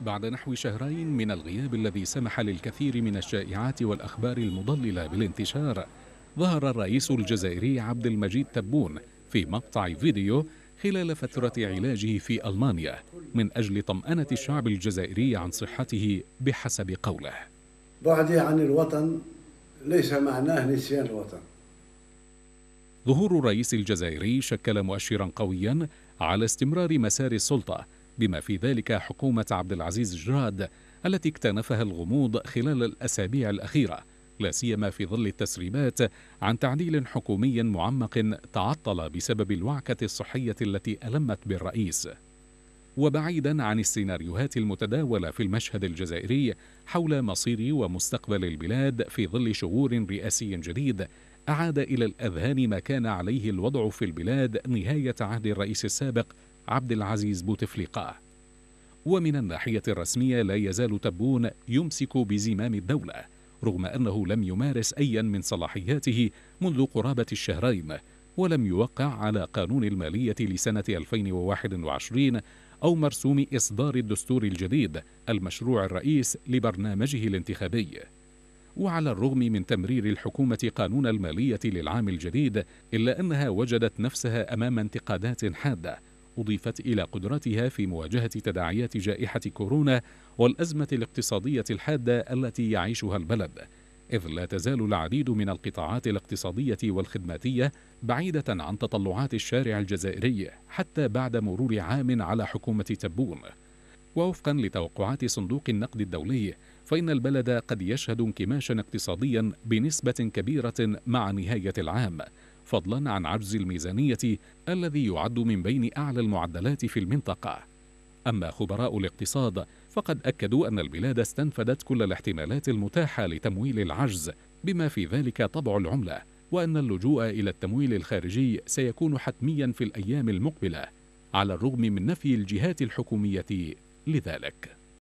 بعد نحو شهرين من الغياب الذي سمح للكثير من الشائعات والأخبار المضللة بالانتشار ظهر الرئيس الجزائري عبد المجيد تبون في مقطع فيديو خلال فترة علاجه في ألمانيا من أجل طمأنة الشعب الجزائري عن صحته بحسب قوله بعدي عن الوطن ليس معناه نسيان الوطن ظهور الرئيس الجزائري شكل مؤشرا قويا على استمرار مسار السلطة بما في ذلك حكومة عبد العزيز جراد التي اكتنفها الغموض خلال الأسابيع الأخيرة لا سيما في ظل التسريبات عن تعديل حكومي معمق تعطل بسبب الوعكة الصحية التي ألمت بالرئيس وبعيدا عن السيناريوهات المتداولة في المشهد الجزائري حول مصير ومستقبل البلاد في ظل شعور رئاسي جديد أعاد إلى الأذهان ما كان عليه الوضع في البلاد نهاية عهد الرئيس السابق عبد العزيز بوتفليقة ومن الناحية الرسمية لا يزال تبون يمسك بزمام الدولة رغم أنه لم يمارس أيا من صلاحياته منذ قرابة الشهرين ولم يوقع على قانون المالية لسنة 2021 أو مرسوم إصدار الدستور الجديد المشروع الرئيس لبرنامجه الانتخابي وعلى الرغم من تمرير الحكومة قانون المالية للعام الجديد إلا أنها وجدت نفسها أمام انتقادات حادة أضيفت إلى قدرتها في مواجهة تداعيات جائحة كورونا والأزمة الاقتصادية الحادة التي يعيشها البلد إذ لا تزال العديد من القطاعات الاقتصادية والخدماتية بعيدة عن تطلعات الشارع الجزائري حتى بعد مرور عام على حكومة تبون ووفقا لتوقعات صندوق النقد الدولي فإن البلد قد يشهد انكماشا اقتصاديا بنسبة كبيرة مع نهاية العام فضلا عن عجز الميزانية الذي يعد من بين أعلى المعدلات في المنطقة أما خبراء الاقتصاد فقد أكدوا أن البلاد استنفدت كل الاحتمالات المتاحة لتمويل العجز بما في ذلك طبع العملة وأن اللجوء إلى التمويل الخارجي سيكون حتميا في الأيام المقبلة على الرغم من نفي الجهات الحكومية لذلك